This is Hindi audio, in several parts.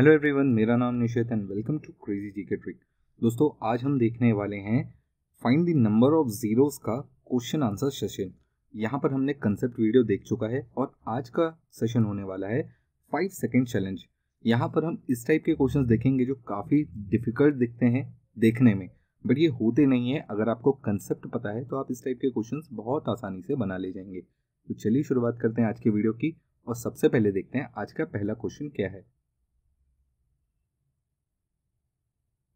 हेलो एवरीवन मेरा नाम Nishet and welcome to crazy GK trick दोस्तों आज हम देखने वाले हैं find the number of zeros का क्वेश्चन आंसर सेशन यहाँ पर हमने कंसेप्ट वीडियो देख चुका है और आज का सेशन होने वाला है फाइव सेकेंड चैलेंज यहाँ पर हम इस टाइप के क्वेश्चन देखेंगे जो काफ़ी डिफिकल्ट दिखते हैं देखने में बट ये होते नहीं है अगर आपको कंसेप्ट पता है तो आप इस टाइप के क्वेश्चन बहुत आसानी से बना ले जाएंगे तो चलिए शुरुआत करते हैं आज की वीडियो की और सबसे पहले देखते हैं आज का पहला क्वेश्चन क्या है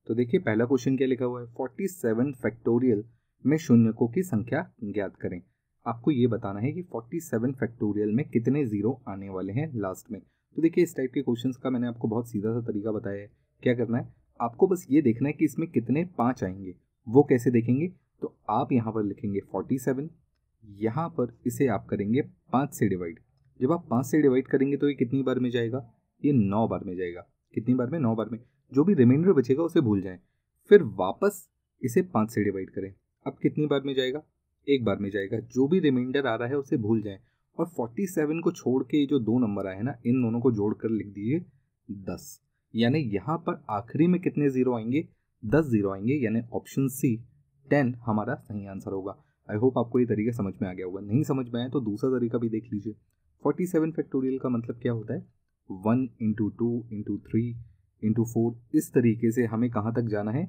तो देखिए पहला क्वेश्चन क्या लिखा हुआ है फोर्टी सेवन फैक्टोरियल में शून्यकों की संख्या ज्ञात करें आपको ये बताना है कि फोर्टी सेवन फैक्टोरियल में कितने ज़ीरो आने वाले हैं लास्ट में तो देखिए इस टाइप के क्वेश्चन का मैंने आपको बहुत सीधा सा तरीका बताया है क्या करना है आपको बस ये देखना है कि इसमें कितने पाँच आएंगे वो कैसे देखेंगे तो आप यहाँ पर लिखेंगे फोर्टी सेवन यहाँ पर इसे आप करेंगे पाँच से डिवाइड जब आप पाँच से डिवाइड करेंगे तो ये कितनी बार में जाएगा ये नौ बार में जाएगा कितनी बार में नौ बार में जो भी रिमाइंडर बचेगा उसे भूल जाएं फिर वापस इसे पाँच से डिवाइड करें अब कितनी बार में जाएगा एक बार में जाएगा जो भी रिमाइंडर आ रहा है उसे भूल जाएं और 47 को छोड़ के जो दो नंबर आए हैं ना इन दोनों को जोड़ कर लिख दीजिए दस यानी यहाँ पर आखिरी में कितने ज़ीरो आएंगे दस ज़ीरो आएंगे यानी ऑप्शन सी टेन हमारा सही आंसर होगा आई होप आपको ये तरीका समझ में आ गया होगा नहीं समझ में आए तो दूसरा तरीका भी देख लीजिए फोर्टी सेवन फैक्टोरियल का मतलब क्या होता है one into two into three into four इस तरीके से हमें कहाँ तक जाना है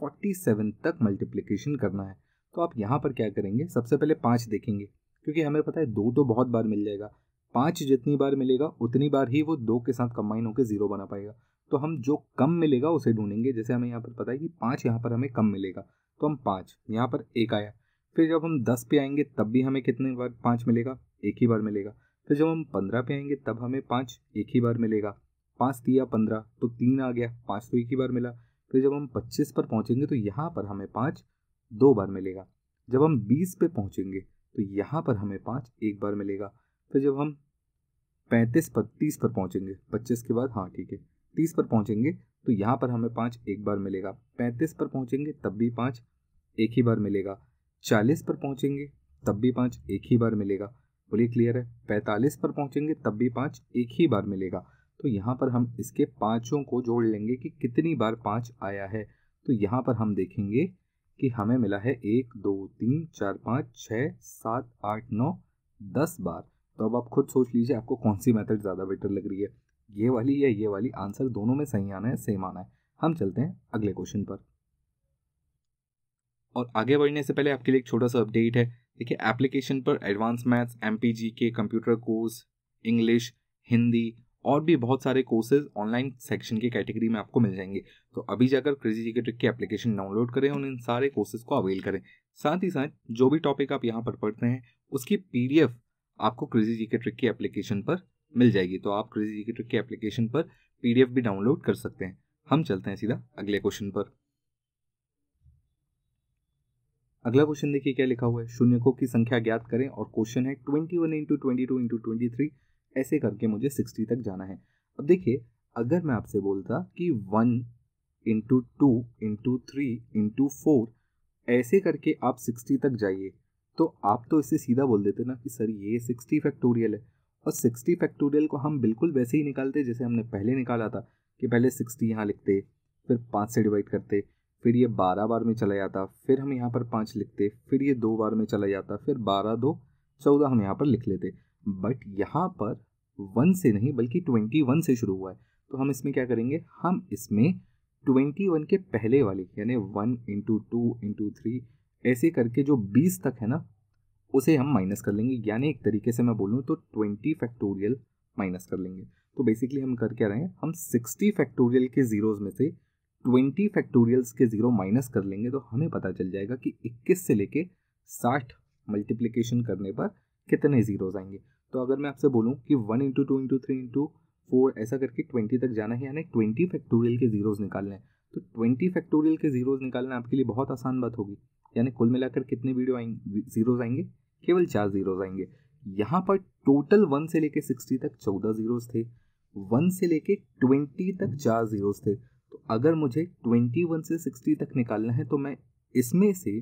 फोर्टी सेवन तक मल्टीप्लिकेशन करना है तो आप यहाँ पर क्या करेंगे सबसे पहले पाँच देखेंगे क्योंकि हमें पता है दो तो बहुत बार मिल जाएगा पाँच जितनी बार मिलेगा उतनी बार ही वो दो के साथ कम्बाइन होकर ज़ीरो बना पाएगा तो हम जो कम मिलेगा उसे ढूंढेंगे जैसे हमें यहाँ पर पता है कि पाँच यहाँ पर हमें कम मिलेगा तो हम पाँच यहाँ पर एक आया फिर जब हम दस पे आएंगे तब भी हमें कितने बार पाँच मिलेगा एक ही बार मिलेगा फिर जब हम पंद्रह पे आएंगे तब हमें पाँच एक ही बार मिलेगा पाँच दिया पंद्रह तो तीन आ गया पाँच तो एक ही बार मिला फिर जब हम पच्चीस पर पहुँचेंगे तो यहाँ पर हमें पाँच दो बार मिलेगा जब हम बीस पे पहुँचेंगे तो यहाँ पर हमें पाँच एक बार मिलेगा फिर जब हम पैंतीस पर तीस पर पहुँचेंगे पच्चीस के बाद हाँ ठीक है तीस पर पहुँचेंगे तो यहाँ पर हमें पाँच एक बार मिलेगा पैंतीस पर पहुँचेंगे तब भी पाँच एक ही बार मिलेगा चालीस पर पहुँचेंगे तब भी पाँच एक ही बार मिलेगा बोलिए क्लियर है पैंतालीस पर पहुँचेंगे तब भी पाँच एक ही बार मिलेगा तो यहाँ पर हम इसके पाँचों को जोड़ लेंगे कि कितनी बार पाँच आया है तो यहाँ पर हम देखेंगे कि हमें मिला है एक दो तीन चार पाँच छः सात आठ नौ दस बार तो अब आप खुद सोच लीजिए आपको कौन सी मेथड ज़्यादा बेटर लग रही है ये वाली या ये वाली आंसर दोनों में सही आना है सेम आना है हम चलते हैं अगले क्वेश्चन पर और आगे बढ़ने से पहले आपके लिए एक छोटा सा अपडेट है देखिए एप्लीकेशन पर एडवांस मैथ्स एम के कंप्यूटर कोर्स इंग्लिश हिंदी और भी बहुत सारे कोर्सेज ऑनलाइन सेक्शन की कैटेगरी में आपको मिल जाएंगे तो अभी जाकर क्रेजी जी के ट्रिक की एप्लीकेशन डाउनलोड करें और इन सारे कोर्सेज को अवेल करें साथ ही साथ जो भी टॉपिक आप यहाँ पर पढ़ते हैं उसकी पी आपको क्रेजी जी के ट्रिक की एप्लीकेशन पर मिल जाएगी तो आप क्रेजी जी के ट्रिक की एप्लीकेशन पर पी भी डाउनलोड कर सकते हैं हम चलते हैं सीधा अगले क्वेश्चन पर अगला क्वेश्चन देखिए क्या लिखा हुआ है शून्यकों की संख्या ज्ञात करें और क्वेश्चन है twenty one into twenty two into twenty three ऐसे करके मुझे सिक्सटी तक जाना है अब देखिए अगर मैं आपसे बोलता कि one into two into three into four ऐसे करके आप सिक्सटी तक जाइए तो आप तो इससे सीधा बोल देते ना कि सर ये सिक्सटी फैक्टोरियल है और सिक्सटी फैक्टोरियल को हम बिल्कुल वैसे ही निकालते जैसे हमने पहले निकाला था कि पहले सिक्सटी यहाँ लिखते फिर पाँच से डिवाइड करते फिर ये बारह बार में चला जाता फिर हम यहाँ पर पाँच लिखते फिर ये दो बार में चला जाता फिर बारह दो चौदह हम यहाँ पर लिख लेते बट यहाँ पर वन से नहीं बल्कि ट्वेंटी वन से शुरू हुआ है तो हम इसमें क्या करेंगे हम इसमें ट्वेंटी वन के पहले वाले यानी one into two into three ऐसे करके जो बीस तक है ना उसे हम माइनस कर लेंगे यानी एक तरीके से मैं बोलूँ तो ट्वेंटी फैक्टोरियल माइनस कर लेंगे तो बेसिकली हम कर क्या रहे हैं हम सिक्सटी फैक्टोरियल के ज़ीरोज़ में से ट्वेंटी फैक्टोरियल्स के ज़ीरो माइनस कर लेंगे तो हमें पता चल जाएगा कि इक्कीस से लेके साठ मल्टीप्लीकेशन करने पर कितने ज़ीरोज़ आएंगे तो अगर मैं आपसे बोलूँ कि one into two into three into four ऐसा करके ट्वेंटी तक जाना है यानी ट्वेंटी फैक्टोरियल के जीरोज़ निकालने हैं तो ट्वेंटी फैक्टोरियल के जीरोज़ निकालना आपके लिए बहुत आसान बात होगी यानी कुल मिलाकर कितने वीडियो आएंगे जीरोज़ आएंगे केवल चार जीरोज़ आएंगे यहाँ पर टोटल वन से लेके सिक्सटी तक चौदह जीरोज़ थे वन से लेके ट्वेंटी तक चार जीरोज़ थे तो अगर मुझे ट्वेंटी वन से सिक्सटी तक निकालना है तो मैं इसमें से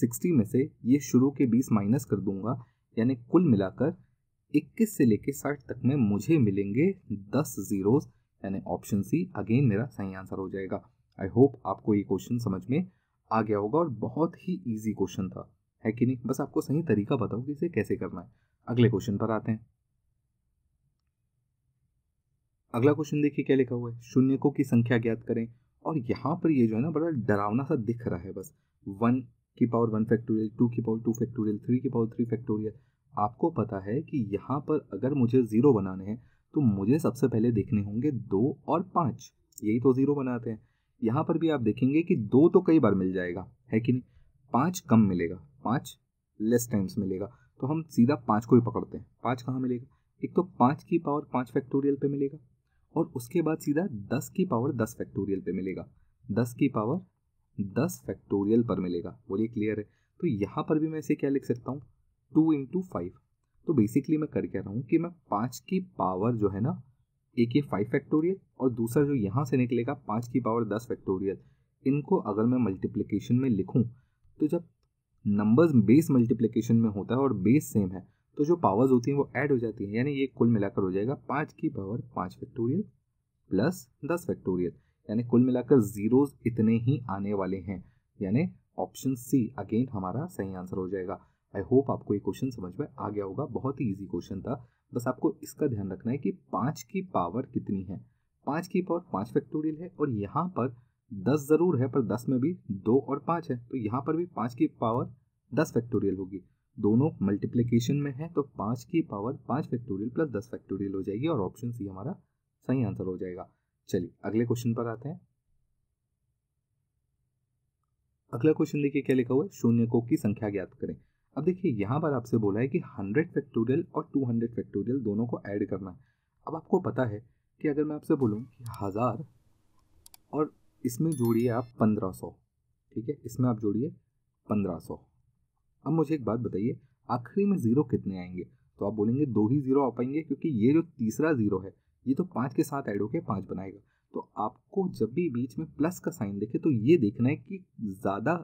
सिक्सटी में से ये शुरू के बीस माइनस कर दूंगा यानी कुल मिलाकर इक्कीस से लेकर साठ तक में मुझे मिलेंगे दस जीरोस यानी ऑप्शन सी अगेन मेरा सही आंसर हो जाएगा आई होप आपको ये क्वेश्चन समझ में आ गया होगा और बहुत ही ईजी क्वेश्चन था है कि नहीं बस आपको सही तरीका बताओ कि इसे कैसे करना है अगले क्वेश्चन पर आते हैं अगला क्वेश्चन देखिए क्या लिखा हुआ है शून्य को की संख्या ज्ञात करें और यहाँ पर ये जो है ना बड़ा डरावना सा दिख रहा है बस वन की पावर वन फैक्टोरियल टू की पावर टू फैक्टोरियल थ्री की पावर थ्री फैक्टोरियल आपको पता है कि यहाँ पर अगर मुझे ज़ीरो बनाने हैं तो मुझे सबसे पहले देखने होंगे दो और पाँच यही तो ज़ीरो बनाते हैं यहाँ पर भी आप देखेंगे कि दो तो कई बार मिल जाएगा है कि नहीं पाँच कम मिलेगा पाँच लेस टाइम्स मिलेगा तो हम सीधा पाँच को ही पकड़ते हैं पाँच कहाँ मिलेगा एक तो पाँच की पावर पाँच फैक्टोरियल पे मिलेगा और उसके बाद सीधा दस की पावर दस फैक्टोरियल पे मिलेगा दस की पावर दस फैक्टोरियल पर मिलेगा बोलिए क्लियर है तो यहाँ पर भी मैं इसे क्या लिख सकता हूँ टू इंटू फाइव तो बेसिकली मैं कर क्या रहा हूँ कि मैं पाँच की पावर जो है ना एक ये फाइव फैक्टोरियल और दूसरा जो यहाँ से निकलेगा पाँच की पावर दस फैक्टोरियल इनको अगर मैं मल्टीप्लिकेशन में लिखूँ तो जब नंबर्स बेस मल्टीप्लिकेशन में होता है और बेस सेम है तो जो पावर्स होती हैं वो ऐड हो जाती हैं यानी ये कुल मिलाकर हो जाएगा पाँच की पावर पाँच फैक्टोरियल प्लस दस फैक्टोरियल यानी कुल मिलाकर ज़ीरोज़ इतने ही आने वाले हैं यानी ऑप्शन सी अगेन हमारा सही आंसर हो जाएगा आई होप आपको ये क्वेश्चन समझ में आ गया होगा बहुत ही ईजी क्वेश्चन था बस आपको इसका ध्यान रखना है कि पाँच की पावर कितनी है पाँच की पावर पाँच फैक्टोरियल है और यहाँ पर दस ज़रूर है पर दस में भी दो और पाँच है तो यहाँ पर भी पाँच की पावर दस फैक्टोरियल होगी दोनों मल्टीप्लीकेशन में है तो पाँच की पावर पाँच फैक्टोरियल प्लस दस फैक्टोरियल हो जाएगी और ऑप्शन सी हमारा सही आंसर हो जाएगा चलिए अगले क्वेश्चन पर आते हैं अगला क्वेश्चन देखिए क्या लिखा हुआ है शून्य को की संख्या ज्ञात करें अब देखिए यहाँ पर आपसे बोला है कि हंड्रेड फैक्टोरियल और टू हंड्रेड फैक्टोरियल दोनों को ऐड करना है अब आपको पता है कि अगर मैं आपसे बोलूँ कि हज़ार और इसमें जोड़िए आप पंद्रह सौ ठीक है इसमें आप जोड़िए पंद्रह सौ अब मुझे एक बात बताइए आखिरी में ज़ीरो कितने आएंगे तो आप बोलेंगे दो ही ज़ीरो आ पाएंगे क्योंकि ये जो तीसरा ज़ीरो है ये तो पाँच के साथ ऐड होकर पाँच बनाएगा तो आपको जब भी बीच में प्लस का साइन देखे तो ये देखना है कि ज़्यादा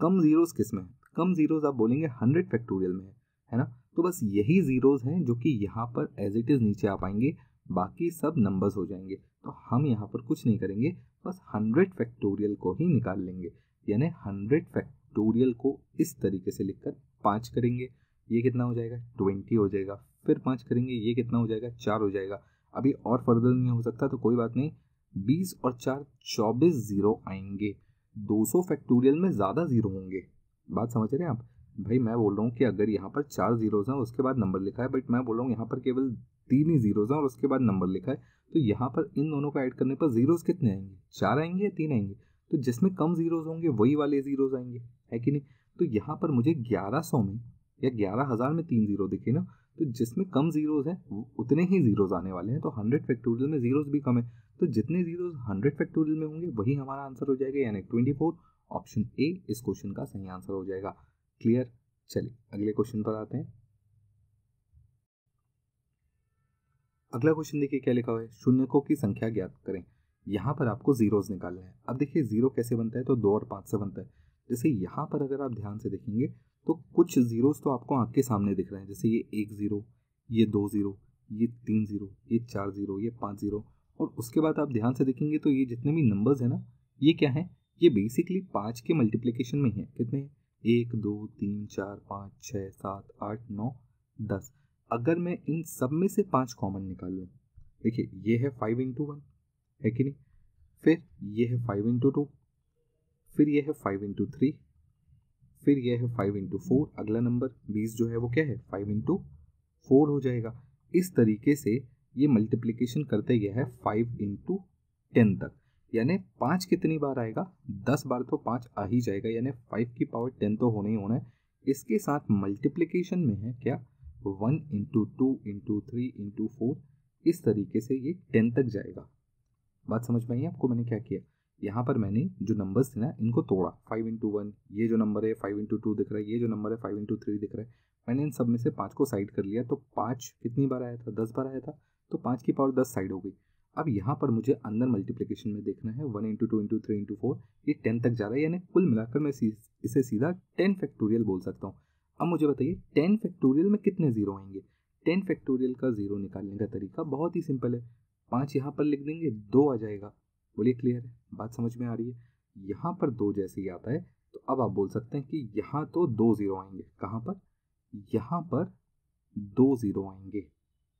कम ज़ीरोज़ किस में है कम जीरोज आप बोलेंगे हंड्रेड फैक्टोरियल में है ना तो बस यही जीरोज हैं जो कि यहाँ पर एज इट इज़ नीचे आ पाएंगे बाकी सब नंबर्स हो जाएंगे तो हम यहाँ पर कुछ नहीं करेंगे बस हंड्रेड फैक्टोरियल को ही निकाल लेंगे यानी हंड्रेड फैक्टोरियल को इस तरीके से लिखकर पाँच करेंगे ये कितना हो जाएगा ट्वेंटी हो जाएगा फिर पाँच करेंगे ये कितना हो जाएगा चार हो जाएगा अभी और फर्दर नहीं हो सकता तो कोई बात नहीं बीस और चार चौबीस ज़ीरो आएंगे दो सौ फैक्टोरियल में ज़्यादा ज़ीरो होंगे बात समझ रहे हैं आप भाई मैं बोल रहा हूँ कि अगर यहाँ पर चार जीरोज़ हैं उसके बाद नंबर लिखा है बट मैं बोल रहा हूँ यहाँ पर केवल तीन ही जीरोज़ हैं और उसके बाद नंबर लिखा है तो यहाँ पर इन दोनों को ऐड करने पर जीरोज़ कितने आएंगे चार आएंगे या तीन आएंगे तो जिसमें कम जीरोज़ होंगे वही वाले जीरोज़ आएंगे है कि नहीं तो यहाँ पर मुझे ग्यारह सौ में या ग्यारह हज़ार में तीन जीरो दिखे ना तो जिसमें कम जीरोज़ हैं उतने ही जीरोज़ आने वाले हैं तो हंड्रेड फैक्टोरियल में जीरोज़ भी कम है तो जितने जीरोज़ हंड्रेड फैक्टोरियल में होंगे वही हमारा आंसर हो जाएगा यानी ट्वेंटी फोर ऑप्शन ए इस क्वेश्चन का सही आंसर हो जाएगा क्लियर चलिए अगले क्वेश्चन पर आते हैं अगला क्वेश्चन देखिए क्या लिखा हुआ है शून्यकों की संख्या ज्ञात करें यहाँ पर आपको जीरोज निकालने हैं अब देखिए जीरो कैसे बनता है तो दो और पाँच से बनता है जैसे यहाँ पर अगर आप ध्यान से देखेंगे तो कुछ जीरोज तो आपको आँख के सामने दिख रहे हैं जैसे ये एक ज़ीरो ये दो ज़ीरो ये तीन ज़ीरो ये चार ज़ीरो ये पाँच ज़ीरो और उसके बाद आप ध्यान से देखेंगे तो ये जितने भी नंबर्स हैं ना ये क्या है ये बेसिकली पाँच के मल्टीप्लीकेशन में है कितने एक दो तीन चार पाँच छः सात आठ नौ दस अगर मैं इन सब में से पाँच कॉमन निकाल लूँ देखिए ये है फाइव इंटू वन है कि नहीं फिर ये है फाइव इंटू टू फिर ये है फाइव इंटू थ्री फिर ये है फाइव इंटू फोर अगला नंबर बीस जो है वो क्या है फाइव इंटू फोर हो जाएगा इस तरीके से ये मल्टीप्लीकेशन करते गया है फाइव इंटू टेन तक यानी पाँच कितनी बार आएगा दस बार तो पाँच आ ही जाएगा यानी फाइव की पावर टेन तो होना ही होना है इसके साथ मल्टीप्लिकेशन में है क्या one into two into three into four इस तरीके से ये टेन तक जाएगा बात समझ में आई आपको मैंने क्या किया यहाँ पर मैंने जो नंबर्स थे ना इनको तोड़ा फाइव इंटू वन ये जो नंबर है फाइव इंटू टू दिख रहा है ये जो नंबर है फाइव इंटू थ्री दिख रहा है मैंने इन सब में से पाँच को साइड कर लिया तो पाँच कितनी बार आया था दस बार आया था तो पाँच की पावर दस साइड हो गई अब यहाँ पर मुझे अंदर मल्टीप्लिकेशन में देखना है one into two into three into four ये टेन तक जा रहा है यानी कुल मिलाकर मैं इसे सीधा टेन फैक्टोरियल बोल सकता हूँ अब मुझे बताइए टेन फैक्टोरियल में कितने ज़ीरो आएंगे टेन फैक्टोरियल का ज़ीरो निकालने का तरीका बहुत ही सिंपल है पाँच यहाँ पर लिख देंगे दो आ जाएगा बोलिए क्लियर है बात समझ में आ रही है यहाँ पर दो जैसे ही आता है तो अब आप बोल सकते हैं कि यहाँ तो दो ज़ीरो आएंगे कहाँ पर यहाँ पर दो ज़ीरो आएंगे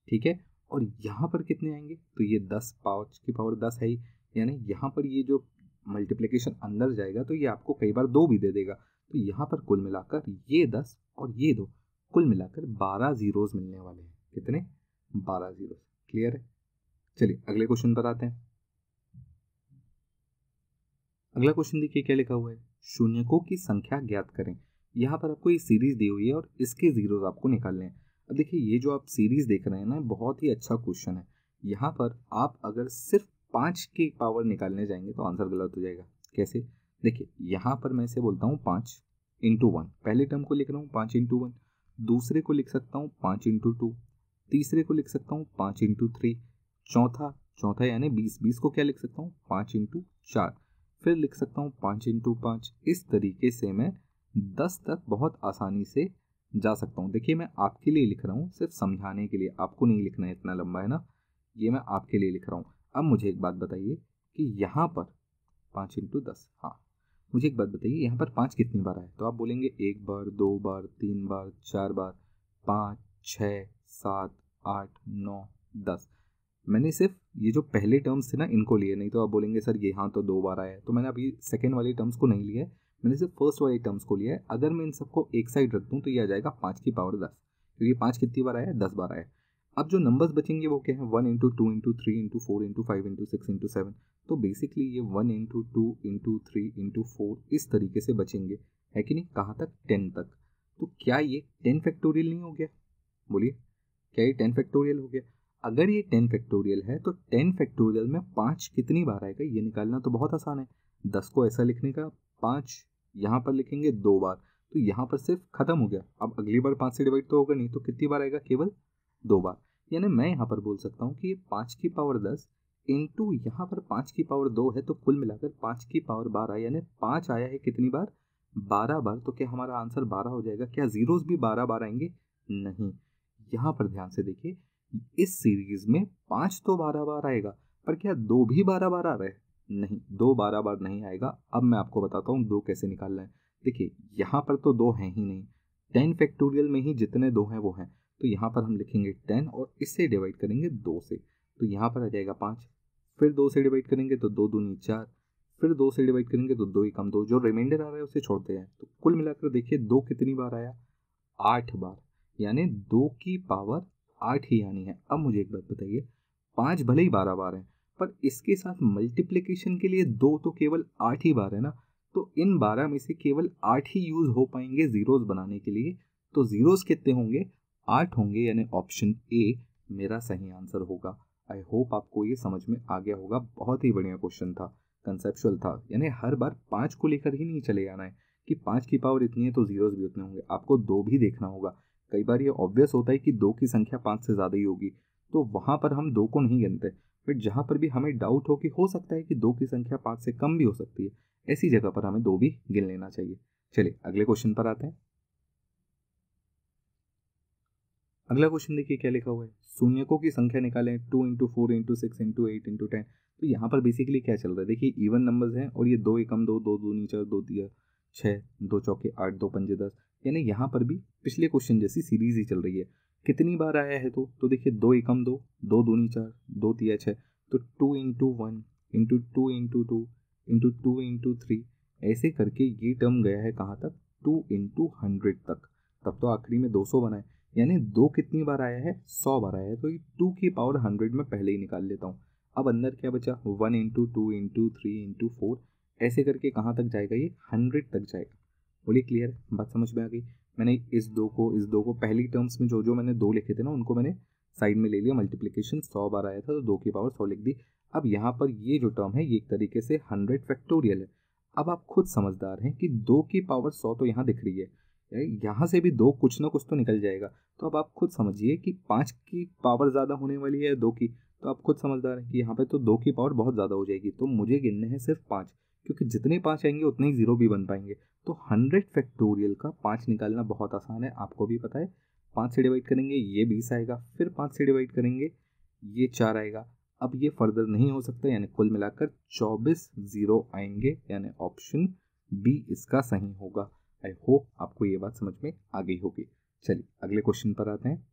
ठीक है और यहाँ पर कितने आएंगे तो ये दस पाँच की पावर दस है ही यानी यहाँ पर ये जो मल्टीप्लिकेशन अंदर जाएगा तो ये आपको कई बार दो भी दे देगा तो यहाँ पर कुल मिलाकर ये दस और ये दो कुल मिलाकर बारह जीरोज मिलने वाले हैं कितने बारह जीरोज क्लियर है चलिए अगले क्वेश्चन पर आते हैं अगला क्वेश्चन देखिए क्या लिखा हुआ है शून्यकों की संख्या ज्ञात करें यहाँ पर आपको ये सीरीज दी हुई है और इसके जीरोज आपको निकालने हैं अब देखिए ये जो आप सीरीज़ देख रहे हैं ना बहुत ही अच्छा क्वेश्चन है यहाँ पर आप अगर सिर्फ पाँच की पावर निकालने जाएंगे तो आंसर गलत हो जाएगा कैसे देखिए यहाँ पर मैं इसे बोलता हूँ पाँच इंटू वन पहले टर्म को लिख रहा हूँ पाँच इंटू वन दूसरे को लिख सकता हूँ पाँच इंटू टू तीसरे को लिख सकता हूँ पाँच इंटू थ्री चौथा चौथा यानी बीस बीस को क्या लिख सकता हूँ पाँच इंटू चार फिर लिख सकता हूँ पाँच इंटू पाँच इस तरीके से मैं दस तक बहुत आसानी से जा सकता हूँ देखिए मैं आपके लिए लिख रहा हूँ सिर्फ समझाने के लिए आपको नहीं लिखना है इतना लंबा है ना ये मैं आपके लिए लिख रहा हूँ अब मुझे एक बात बताइए कि यहाँ पर पाँच इंटू दस हाँ मुझे एक बात बताइए यहाँ पर पाँच कितनी बार आए तो आप बोलेंगे एक बार दो बार तीन बार चार बार पाँच छः सात आठ नौ दस मैंने सिर्फ ये जो पहले टर्म्स थे ना इनको लिए नहीं तो आप बोलेंगे सर ये हाँ तो दो बार आया तो मैंने अभी सेकेंड वाली टर्म्स को नहीं लिया है मैंने सिर्फ फर्स्ट वाले टर्म्स को लिया है अगर मैं इन सबको एक साइड रख दूँ तो ये आ जाएगा पाँच की पावर दस क्योंकि तो पाँच कितनी बार आया दस बार आया अब जो नंबर्स बचेंगे वो क्या है one into two into three into four into five into six into seven तो बेसिकली ये one into two into three into four इस तरीके से बचेंगे है कि नहीं कहाँ तक टेन तक तो क्या ये टेन फैक्टोरियल नहीं हो गया बोलिए क्या ये टेन फैक्टोरियल हो गया अगर ये टेन फैक्टोरियल है तो टेन फैक्टोरियल में पाँच कितनी बार आएगा ये निकालना तो बहुत आसान है दस को ऐसा लिखने का पाँच यहाँ पर लिखेंगे दो बार तो यहाँ पर सिर्फ खत्म हो गया अब अगली बार पाँच से डिवाइड तो होगा नहीं तो कितनी बार आएगा केवल दो बार यानी मैं यहाँ पर बोल सकता हूँ कि ये पाँच की पावर दस इंटू यहाँ पर पाँच की पावर दो है तो कुल मिलाकर पाँच की पावर बारह यानी पाँच आया है कितनी बार बारह बार तो क्या हमारा आंसर बारह हो जाएगा क्या जीरोस भी बारह बार आएंगे नहीं यहाँ पर ध्यान से देखिए इस सीरीज में पाँच तो बारह बार आएगा पर क्या दो भी बारह बार आ रहा है नहीं दो बारह बार नहीं आएगा अब मैं आपको बताता हूँ दो कैसे निकालना है देखिए यहाँ पर तो दो हैं ही नहीं टेन फैक्टोरियल में ही जितने दो हैं वो हैं तो यहाँ पर हम लिखेंगे टेन और इससे डिवाइड करेंगे दो से तो यहाँ पर आ जाएगा पाँच फिर दो से डिवाइड करेंगे तो दो दूनी चार फिर दो से डिवाइड करेंगे तो दो ही कम दो जो रिमाइंडर आ रहा है उसे छोड़ते हैं तो कुल मिलाकर देखिए दो कितनी बार आया आठ बार यानी दो की पावर आठ ही आनी है अब मुझे एक बात बताइए पाँच भले ही बारह बार हैं पर इसके साथ मल्टीप्लिकेशन के लिए दो तो केवल आठ ही बार है ना तो इन बारह में से केवल आठ ही यूज हो पाएंगे जीरोज बनाने के लिए तो जीरोज कितने होंगे आठ होंगे यानी ऑप्शन ए मेरा सही आंसर होगा आई होप आपको ये समझ में आ गया होगा बहुत ही बढ़िया क्वेश्चन था कंसेप्चुअल था यानी हर बार पाँच को लेकर ही नहीं चले जाना है कि पाँच की पावर इतनी है तो जीरोज भी उतने होंगे आपको दो भी देखना होगा कई बार ये ऑब्वियस होता है कि दो की संख्या पाँच से ज़्यादा ही होगी तो वहाँ पर हम दो को नहीं गिनते बट जहाँ पर भी हमें डाउट हो कि हो सकता है कि दो की संख्या पाँच से कम भी हो सकती है ऐसी जगह पर हमें दो भी गिन लेना चाहिए चलिए अगले क्वेश्चन पर आते हैं अगला क्वेश्चन देखिए क्या लिखा हुआ है शून्यकों की संख्या निकालें two into four into six into eight into ten तो यहाँ पर बेसिकली क्या चल रहा है देखिए इवन नंबर्स हैं और ये दो एकम दो दो दो नीचे दो दिया छः दो चौके आठ दो पंजे दस यानी यहाँ पर भी पिछले क्वेश्चन जैसी सीरीज ही चल रही है कितनी बार आया है तो तो देखिए दो एकम दो दो दूनी चार दो तिया छः तो two into one into two into two into two into three ऐसे करके ये टर्म गया है कहाँ तक टू इंटू हंड्रेड तक तब तो आखिरी में दो सौ बनाए यानी दो कितनी बार आया है सौ बार आया है तो ये टू की पावर हंड्रेड में पहले ही निकाल लेता हूँ अब अंदर क्या बचा one into two into three into four ऐसे करके कहाँ तक जाएगा ये हंड्रेड तक जाएगा बोलिए क्लियर बात समझ में आ गई मैंने इस दो को इस दो को पहली टर्म्स में जो जो मैंने दो लिखे थे ना उनको मैंने साइड में ले लिया मल्टीप्लीकेशन सौ बार आया था तो दो की पावर सौ लिख दी अब यहाँ पर ये जो टर्म है ये एक तरीके से हंड्रेड फैक्टोरियल है अब आप खुद समझदार हैं कि दो की पावर सौ तो यहाँ दिख रही है यहाँ से भी दो कुछ ना कुछ तो निकल जाएगा तो अब आप खुद समझिए कि पाँच की पावर ज़्यादा होने वाली है दो की तो आप खुद समझदार हैं कि यहाँ पे तो दो की पावर बहुत ज़्यादा हो जाएगी तो मुझे गिनने हैं सिर्फ पाँच क्योंकि जितने पाँच आएंगे उतने ही ज़ीरो भी बन पाएंगे तो हंड्रेड फैक्टोरियल का पाँच निकालना बहुत आसान है आपको भी पता है पाँच से डिवाइड करेंगे ये बीस आएगा फिर पाँच से डिवाइड करेंगे ये चार आएगा अब ये फर्दर नहीं हो सकता यानी कुल मिलाकर चौबीस ज़ीरो आएंगे यानी ऑप्शन बी इसका सही होगा आई होप आपको ये बात समझ में आ गई होगी चलिए अगले क्वेश्चन पर आते हैं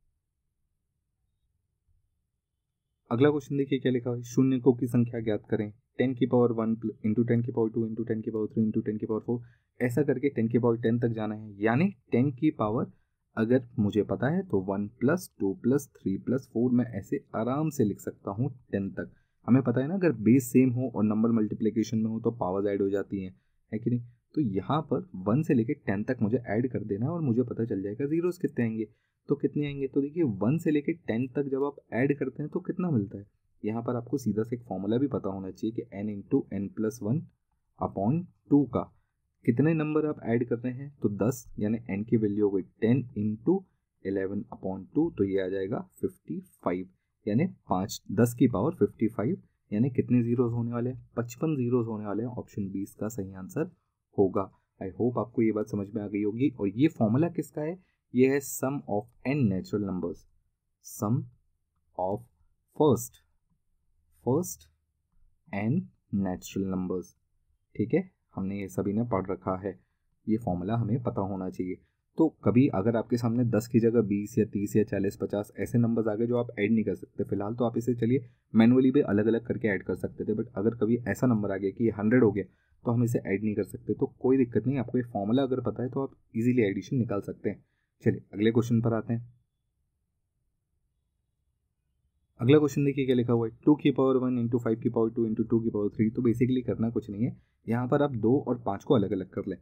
अगला क्वेश्चन देखिए क्या लिखा है शून्य को की संख्या ज्ञात करें टेन की पावर वन इंटू टेन की पावर टू इंटू टेन की पावर थ्री इंटू टेन की पावर फोर ऐसा करके टेन की पावर टेन तक जाना है यानी टेन की पावर अगर मुझे पता है तो one plus two plus three plus four मैं ऐसे आराम से लिख सकता हूँ टेन तक हमें पता है ना अगर बेस सेम हो और नंबर मल्टीप्लीकेशन में हो तो पावर्स ऐड हो जाती हैं है कि नहीं तो यहाँ पर वन से लेकर टेन तक मुझे ऐड कर देना है और मुझे पता चल जाएगा जीरोस कितने आएंगे तो कितने आएंगे तो देखिए वन से लेकर टेन तक जब आप ऐड करते हैं तो कितना मिलता है यहाँ पर आपको सीधा से एक फॉर्मूला भी पता होना चाहिए कि n into n plus one upon two का कितने नंबर आप ऐड कर रहे हैं तो दस यानी एन की वैल्यू हो गई ten into eleven upon two तो ये आ जाएगा फिफ्टी फाइव यानी पाँच दस की पावर फिफ्टी फाइव यानी कितने जीरोज होने वाले हैं पचपन जीरोज होने वाले हैं ऑप्शन बीस का सही आंसर होगा आई होप आपको ये बात समझ में आ गई होगी और ये फॉर्मूला किसका है ये है sum of n natural numbers sum of first first n natural numbers ठीक है हमने ये सभी ने पढ़ रखा है ये फॉर्मूला हमें पता होना चाहिए तो कभी अगर आपके सामने दस की जगह बीस या तीस या चालीस पचास ऐसे नंबर्स आ गए जो आप ऐड नहीं कर सकते फिलहाल तो आप इसे चलिए मैनुअली भी अलग अलग करके ऐड कर सकते थे बट अगर कभी ऐसा नंबर आ गया कि ये हंड्रेड हो गया तो हम इसे ऐड नहीं कर सकते तो कोई दिक्कत नहीं आपको ये फॉर्मूला अगर पता है तो आप इजीली एडिशन निकाल सकते हैं चलिए अगले क्वेश्चन पर आते हैं अगला क्वेश्चन देखिए क्या लिखा हुआ है टू की पावर वन इंटू फाइव की पावर टू इंटू टू की पावर थ्री तो बेसिकली करना कुछ नहीं है यहाँ पर आप दो और पाँच को अलग अलग कर लें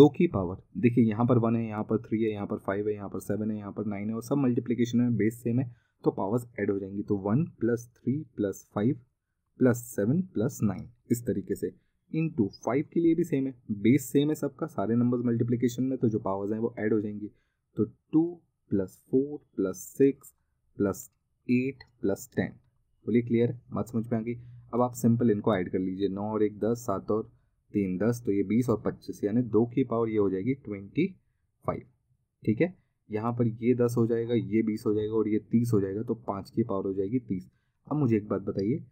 दो की पावर देखिए यहाँ पर वन है यहाँ पर थ्री है यहाँ पर फाइव है यहाँ पर सेवन है यहाँ पर नाइन है और सब मल्टीप्लीकेशन में बेस सेम है तो पावर्स एड हो जाएंगी तो one plus three plus five plus seven plus nine इस तरीके से इन टू फाइव के लिए भी सेम है बेस सेम है सबका सारे नंबर्स मल्टीप्लीकेशन में तो जो पावर्स हैं वो ऐड हो जाएंगी तो two plus four plus six plus eight plus ten बोलिए क्लियर मत समझ में अब आप सिंपल इनको ऐड कर लीजिए नौ और एक दस सात और तीन दस तो ये बीस और पच्चीस यानी दो की पावर ये हो जाएगी ट्वेंटी फाइव ठीक है यहाँ पर ये दस हो जाएगा ये बीस हो जाएगा और ये तीस हो जाएगा तो पाँच की पावर हो जाएगी तीस अब मुझे एक बात बताइए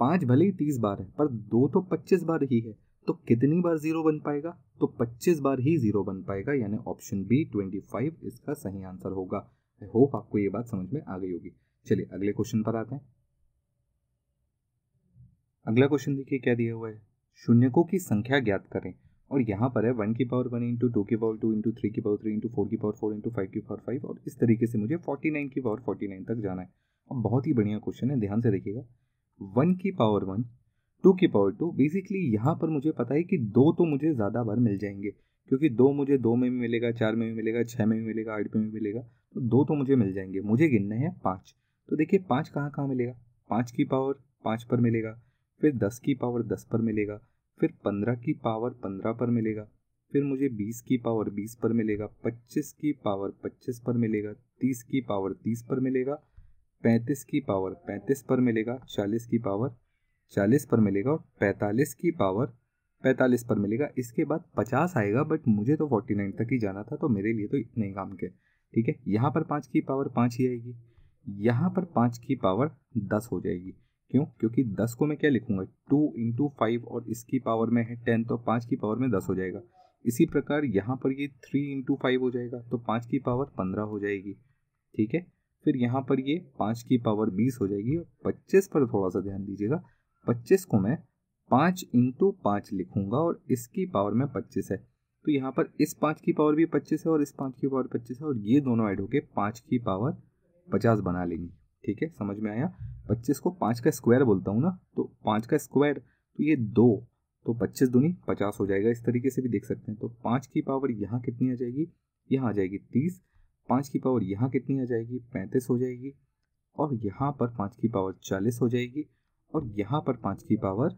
पाँच भले ही तीस बार है पर दो तो पच्चीस बार ही है तो कितनी बार जीरो बन पाएगा तो 25 बार ही जीरो बन पाएगा यानी ऑप्शन बी 25 इसका सही आंसर होगा आई होप आपको ये बात समझ में आ गई होगी चलिए अगले क्वेश्चन पर आते हैं अगला क्वेश्चन देखिए क्या दिया हुआ है शून्यकों की संख्या ज्ञात करें और यहाँ पर है वन की पावर वन इंटू टू की पावर टू इंटू थ्री की पावर थ्री इंटू फोर की पावर फोर इंटू फाइव की पावर फाइव और इस तरीके से मुझे फोर्टी नाइन की पावर फोर्टी नाइन तक जाना है और बहुत ही बढ़िया क्वेश्चन है ध्यान से देखिएगा वन की पावर वन टू की पावर टू बेसिकली यहाँ पर मुझे पता है कि दो तो मुझे ज़्यादा बार मिल जाएंगे क्योंकि दो मुझे दो में भी मिलेगा चार में भी मिलेगा छः में भी मिलेगा आठ में भी मिलेगा तो दो तो मुझे मिल जाएंगे मुझे गिनने हैं पाँच तो देखिए पाँच कहाँ कहाँ मिलेगा पाँच की पावर पाँच पर मिलेगा फिर दस की पावर दस पर मिलेगा फिर पंद्रह की पावर पंद्रह पर मिलेगा फिर मुझे बीस की पावर बीस पर मिलेगा पच्चीस की पावर पच्चीस पर मिलेगा तीस की पावर तीस पर मिलेगा पैंतीस की पावर पैंतीस पर मिलेगा चालीस की पावर चालीस पर मिलेगा और पैंतालीस की पावर पैंतालीस पर मिलेगा इसके बाद पचास आएगा बट मुझे तो फोर्टी नाइन तक ही जाना था तो मेरे लिए तो इतने ही काम के ठीक है यहाँ पर पाँच की पावर पाँच ही आएगी यहाँ पर पाँच की पावर दस हो जाएगी क्यों क्योंकि दस को मैं क्या लिखूँगा टू इंटू फाइव और इसकी पावर में है टेन तो पाँच की पावर में दस हो जाएगा इसी प्रकार यहाँ पर ये थ्री इंटू फाइव हो जाएगा तो पाँच की पावर पंद्रह हो जाएगी ठीक है फिर यहाँ पर ये पाँच की पावर बीस हो जाएगी और पच्चीस पर थोड़ा सा ध्यान दीजिएगा 25 को मैं पाँच इंटू पाँच लिखूंगा और इसकी पावर में पच्चीस है तो यहाँ पर इस पाँच की पावर भी पच्चीस है और इस पाँच की पावर पच्चीस है और ये दोनों ऐड होके पाँच की पावर पचास बना लेंगे ठीक है समझ में आया पच्चीस को पाँच का स्क्वायर बोलता हूँ ना तो पाँच का स्क्वायर तो ये दो तो पच्चीस दूनी पचास हो जाएगा इस तरीके से भी देख सकते हैं तो पाँच की पावर यहाँ कितनी आ जाएगी यहाँ आ जाएगी तीस पाँच की पावर यहाँ कितनी आ जाएगी पैंतीस हो जाएगी और यहाँ पर पाँच की पावर चालीस हो जाएगी और यहाँ पर पाँच की पावर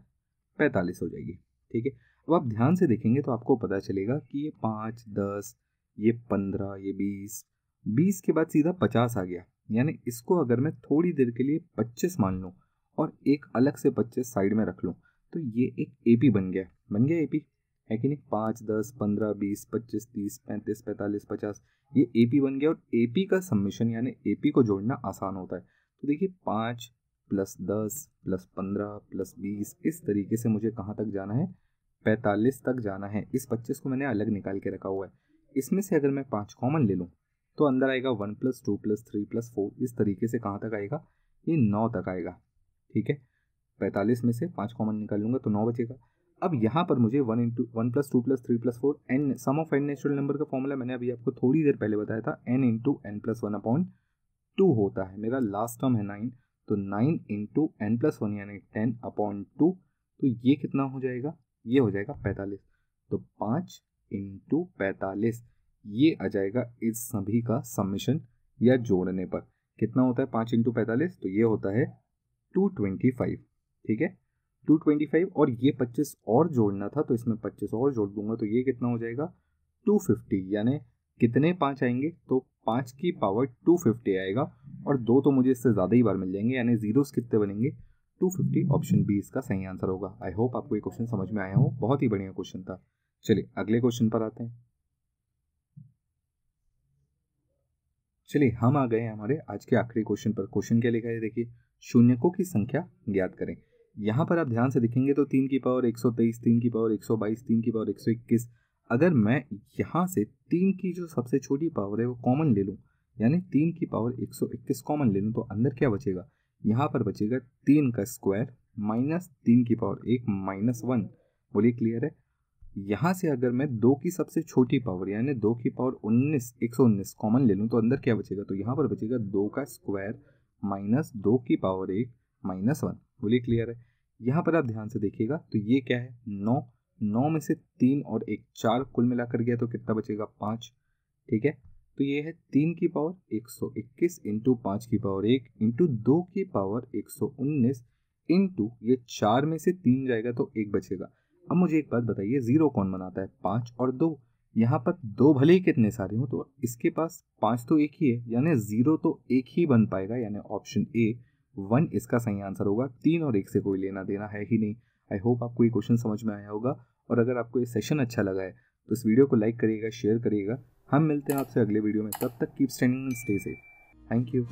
पैंतालीस हो जाएगी ठीक है अब आप ध्यान से देखेंगे तो आपको पता चलेगा कि ये पाँच दस ये पंद्रह ये बीस बीस के बाद सीधा पचास आ गया यानी इसको अगर मैं थोड़ी देर के लिए पच्चीस मान लूँ और एक अलग से पच्चीस साइड में रख लूँ तो ये एक ए बन गया बन गया ए है कि नहीं पाँच दस पंद्रह बीस पच्चीस तीस पैंतीस पैंतालीस पचास ये ए बन गया और ए का सम्मिशन यानी ए को जोड़ना आसान होता है तो देखिए पाँच प्लस दस प्लस पंद्रह प्लस बीस इस तरीके से मुझे कहाँ तक जाना है पैंतालीस तक जाना है इस पच्चीस को मैंने अलग निकाल के रखा हुआ है इसमें से अगर मैं पाँच कॉमन ले लूँ तो अंदर आएगा one plus two plus three plus four इस तरीके से कहाँ तक आएगा ये नौ तक आएगा ठीक है पैंतालीस में से पाँच कॉमन निकाल लूँगा तो नौ बचेगा अब यहाँ पर मुझे one into one plus two plus three plus four n sum of n natural number का फॉर्मूला मैंने अभी आपको थोड़ी देर पहले बताया था n into n plus one upon two होता है मेरा लास्ट टर्म है नाइन तो nine into n plus one यानी टेन अपॉन टू तो ये कितना हो जाएगा ये हो जाएगा पैंतालीस तो पाँच इंटू पैंतालीस ये आ जाएगा इस सभी का समिशन या जोड़ने पर कितना होता है पाँच इंटू पैंतालीस तो ये होता है टू ट्वेंटी फाइव ठीक है टू ट्वेंटी फाइव और ये पच्चीस और जोड़ना था तो इसमें पच्चीस और जोड़ दूंगा तो ये कितना हो जाएगा टू फिफ्टी यानी कितने पाँच आएंगे तो पाँच की पावर टू फिफ्टी आएगा और दो तो मुझे इससे ज़्यादा ही बार मिल जाएंगे यानी जीरोस कितने बनेंगे टू फिफ्टी ऑप्शन बी इसका सही आंसर होगा आई होप आपको ये क्वेश्चन समझ में आया हो बहुत ही बढ़िया क्वेश्चन था चलिए अगले क्वेश्चन पर आते हैं चलिए हम आ गए हमारे आज के आखिरी क्वेश्चन पर क्वेश्चन क्या लिखा है देखिए शून्यकों की संख्या ज्ञात करें यहाँ पर आप ध्यान से देखेंगे तो तीन की पावर एक सौ तेईस तीन की पावर एक सौ बाईस तीन की पावर एक सौ इक्कीस अगर मैं यहाँ से तीन की जो सबसे छोटी पावर है वो कॉमन ले लूँ यानी तीन की पावर एक सौ इक्कीस कॉमन ले लूँ तो अंदर क्या बचेगा यहाँ पर बचेगा तीन का स्क्वायर माइनस तीन की पावर एक माइनस वन बोलिए क्लियर है यहाँ से अगर मैं दो की सबसे छोटी पावर यानी दो की पावर उन्नीस एक सौ उन्नीस कॉमन ले लूँ तो अंदर क्या बचेगा तो यहाँ पर बचेगा दो का स्क्वायर माइनस दो की पावर एक माइनस वन बोलिए क्लियर है यहाँ पर आप ध्यान से देखिएगा तो ये क्या है नौ नौ में से तीन और एक चार कुल मिलाकर गया तो कितना बचेगा पाँच ठीक है तो ये है तीन की पावर एक सौ इक्कीस इंटू पाँच की पावर एक इंटू दो की पावर एक सौ उन्नीस इंटू ये चार में से तीन जाएगा तो एक बचेगा अब मुझे एक बात बताइए ज़ीरो कौन बनाता है पाँच और दो यहाँ पर दो भले ही कितने सारे हों तो इसके पास पाँच तो एक ही है यानी ज़ीरो तो एक ही बन पाएगा यानी ऑप्शन ए वन इसका सही आंसर होगा तीन और एक से कोई लेना देना है ही नहीं आई होप आपको ये क्वेश्चन समझ में आया होगा और अगर आपको ये सेशन अच्छा लगा है तो इस वीडियो को लाइक करिएगा शेयर करिएगा हम मिलते हैं आपसे अगले वीडियो में तब तक keep standing and stay safe thank you